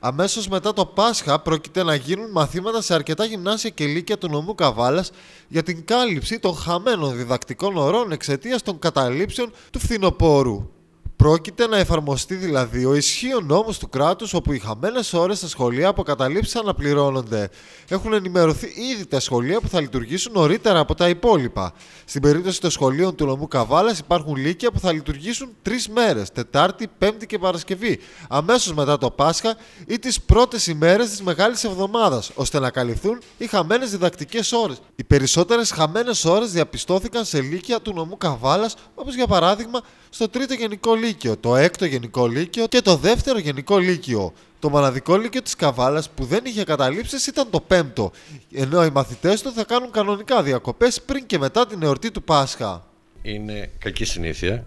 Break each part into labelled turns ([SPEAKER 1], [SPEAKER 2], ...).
[SPEAKER 1] Αμέσως μετά το Πάσχα πρόκειται να γίνουν μαθήματα σε αρκετά γυμνάσια και λύκεια του νομού Καβάλας για την κάλυψη των χαμένων διδακτικών ωρών εξαιτίας των καταλήψεων του φθινοπόρου. Πρόκειται να εφαρμοστεί δηλαδή ο ισχύον νόμος του κράτους, όπου οι χαμένες ώρες στα σχολεία αποκαταλήψαν να πληρώνονται. Έχουν ενημερωθεί ήδη τα σχολεία που θα λειτουργήσουν νωρίτερα από τα υπόλοιπα. Στην περίπτωση των σχολείων του Λομού Καβάλας υπάρχουν λύκεια που θα λειτουργήσουν τρεις μέρες, Τετάρτη, Πέμπτη και Παρασκευή, αμέσως μετά το Πάσχα ή τις πρώτες ημέρες της Μεγάλης Εβδομάδας, ώστε να καλυφθούν οι χαμένες διδακτικές ώρες. Οι περισσότερες χαμένες ώρες διαπιστώθηκαν σε λύκεια του νομού Καβάλας, όπως για παράδειγμα στο 3 Γενικό Λύκειο. Λύκειο, το έκτο Γενικό Λύκειο και το δεύτερο Γενικό Λύκειο. Το μοναδικό Λύκειο της Καβάλας που δεν είχε καταλήψεις ήταν το πέμπτο, ενώ οι μαθητές του θα κάνουν κανονικά διακοπές πριν και μετά την εορτή του Πάσχα.
[SPEAKER 2] Είναι κακή συνήθεια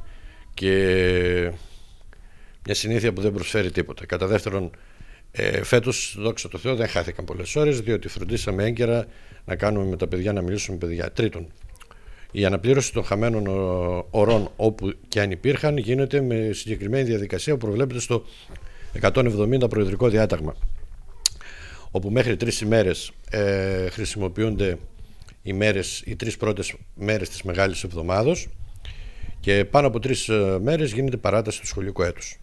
[SPEAKER 2] και μια συνήθεια που δεν προσφέρει τίποτα. Κατά δεύτερον, ε, Φέτος, δόξα τω Θεώ, δεν χάθηκαν πολλές ώρες, διότι φροντίσαμε έγκαιρα να κάνουμε με τα παιδιά να μιλήσουμε με παιδιά. Τρίτον, η αναπλήρωση των χαμένων ε, ώρων όπου και αν υπήρχαν γίνεται με συγκεκριμένη διαδικασία που προβλέπεται στο 170 προεδρικό διάταγμα όπου μέχρι τρεις ημέρες ε, χρησιμοποιούνται οι, μέρες, οι τρεις πρώτες μέρες της Μεγάλης Εβδομάδος και πάνω από τρεις ε, μέρες γίνεται παράταση του σχολικού έτους.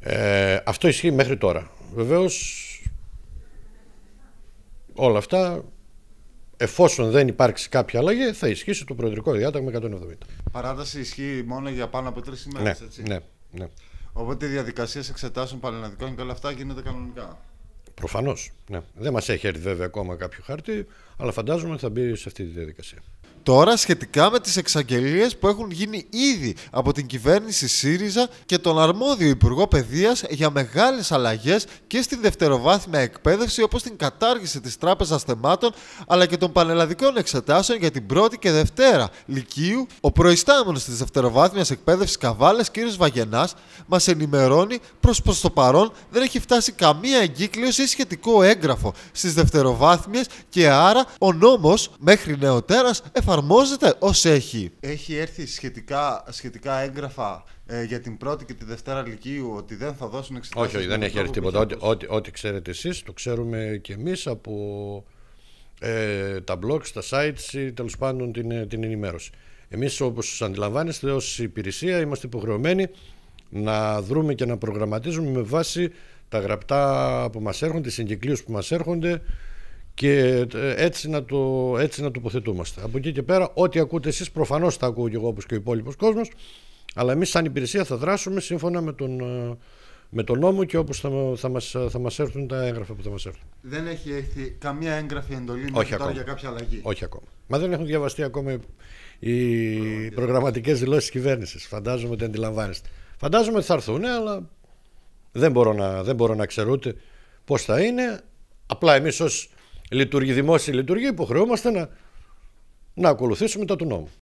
[SPEAKER 2] Ε, αυτό ισχύει μέχρι τώρα. Βεβαίως όλα αυτά εφόσον δεν υπάρξει κάποια αλλαγή, θα ισχύσει το προεδρικό διάταγμα 170.
[SPEAKER 1] Παράταση ισχύει μόνο για πάνω από τρεις ημέρε, ναι, έτσι. Ναι, ναι. Οπότε οι διαδικασίες εξετάσεων πανελλαδικών και όλα αυτά γίνονται κανονικά. Προφανώς. Ναι.
[SPEAKER 2] Δεν μας έχει έρθει βέβαια ακόμα κάποιο χαρτί, αλλά φαντάζομαι
[SPEAKER 1] ότι θα μπει σε αυτή τη διαδικασία τώρα σχετικά με τις εξαγγελίες που έχουν γίνει ήδη από την κυβέρνηση ΣΥΡΙΖΑ και τον αρμόδιο Υπουργό Παιδείας για μεγάλες αλλαγές και στην δευτεροβάθμια εκπαίδευση όπως την κατάργηση της Τράπεζας Θεμάτων αλλά και των πανελλαδικών εξετάσεων για την πρώτη και δευτέρα Λυκείου. Ο προϊστάμενος της δευτεροβάθμιας εκπαίδευσης Καβάλας κ. Βαγενάς μας ενημερώνει προς προς το παρόν δεν έχει φτάσει καμία εγκύκλωση ή σχετικό έγγραφο στις δευτεροβάθμιες και άρα ο νόμος μέχρι νεοτέρας εφαρμόζεται ως έχει. Έχει έρθει σχετικά, σχετικά έγγραφα ε, για την πρώτη και τη δευτέρα Λυκείου ότι δεν θα δώσουν εξετάσεις. Όχι, όχι, δεν έχει έρθει τίποτα.
[SPEAKER 2] Ό,τι, ό,τι, ξέρετε εσείς, το ξέρουμε και εμείς από ε, τα blogs, τα sites ή τέλος πάντων την, ε, την ενημέρωση. Εμείς, όπως αντιλαμβάνεστε, ως υπηρεσία είμαστε υποχρεωμένοι να δρούμε και να προγραμματίζουμε με βάση τα γραπτά που μας έρχονται, τις συγκυκλίε που μας έρχονται και ε, έτσι να, το, έτσι να τοποθετούμαστε. Από εκεί και πέρα, ό,τι ακούτε εσείς προφανώς τα ακούω και εγώ όπως και ο υπόλοιπος κόσμος, αλλά εμείς σαν υπηρεσία θα δράσουμε σύμφωνα με τον, ε, με τον νόμο και όπως θα, θα, μας, θα μας έρθουν τα έγγραφα που θα μας έρθουν.
[SPEAKER 1] Δεν έχει έρθει καμία έγγραφη εντολή Όχι για κάποια αλλαγή. Όχι
[SPEAKER 2] ακόμα. Μα δεν έχουν διαβαστεί ακόμα οι προγραμματικές δηλώσεις της κυβέρνησης. Φαντάζομαι ότι αντιλαμβάνεστε. Φαντάζομαι ότι θα έρθουν, αλλά δεν μπορώ να, δεν μπορώ να ξέρω ούτε πώς θα είναι. Απλά εμείς ως λειτουργεί δημόσια λειτουργία, υποχρεούμαστε να, να ακολουθήσουμε τα του νόμου.